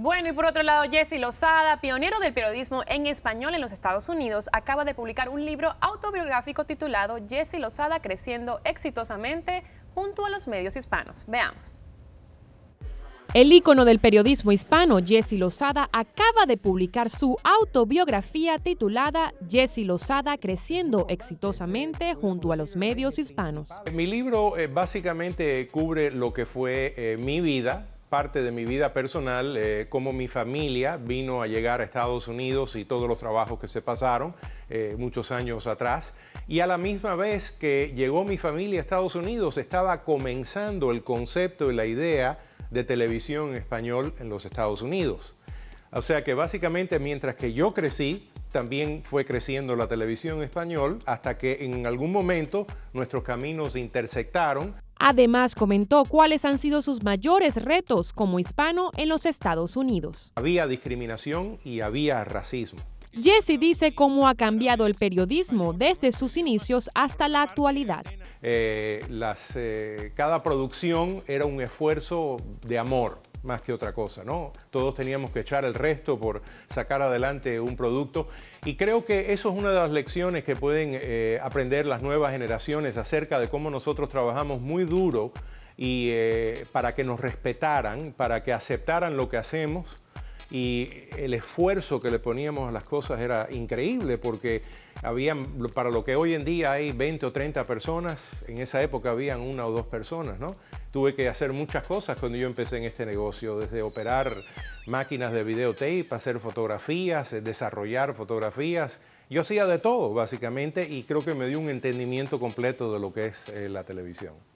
Bueno, y por otro lado, Jesse Lozada, pionero del periodismo en español en los Estados Unidos, acaba de publicar un libro autobiográfico titulado Jesse Lozada creciendo exitosamente junto a los medios hispanos. Veamos. El ícono del periodismo hispano, Jesse Lozada, acaba de publicar su autobiografía titulada Jesse Lozada creciendo exitosamente junto a los medios hispanos. Mi libro eh, básicamente cubre lo que fue eh, mi vida parte de mi vida personal, como eh, cómo mi familia vino a llegar a Estados Unidos y todos los trabajos que se pasaron eh, muchos años atrás. Y a la misma vez que llegó mi familia a Estados Unidos, estaba comenzando el concepto y la idea de televisión español en los Estados Unidos. O sea que básicamente mientras que yo crecí, también fue creciendo la televisión español hasta que en algún momento nuestros caminos intersectaron. Además, comentó cuáles han sido sus mayores retos como hispano en los Estados Unidos. Había discriminación y había racismo. Jesse dice cómo ha cambiado el periodismo desde sus inicios hasta la actualidad. Eh, eh, cada producción era un esfuerzo de amor más que otra cosa, ¿no? Todos teníamos que echar el resto por sacar adelante un producto y creo que eso es una de las lecciones que pueden eh, aprender las nuevas generaciones acerca de cómo nosotros trabajamos muy duro y para que nos respetaran, para que aceptaran lo que hacemos y el esfuerzo que le poníamos a las cosas era increíble porque habían, para lo que hoy en día hay 20 o 30 personas, en esa época habían una o dos personas, ¿no? Tuve que hacer muchas cosas cuando yo empecé en este negocio, desde operar máquinas de videotape, hacer fotografías, desarrollar fotografías. Yo hacía de todo, básicamente, y creo que me dio un entendimiento completo de lo que es eh, la televisión.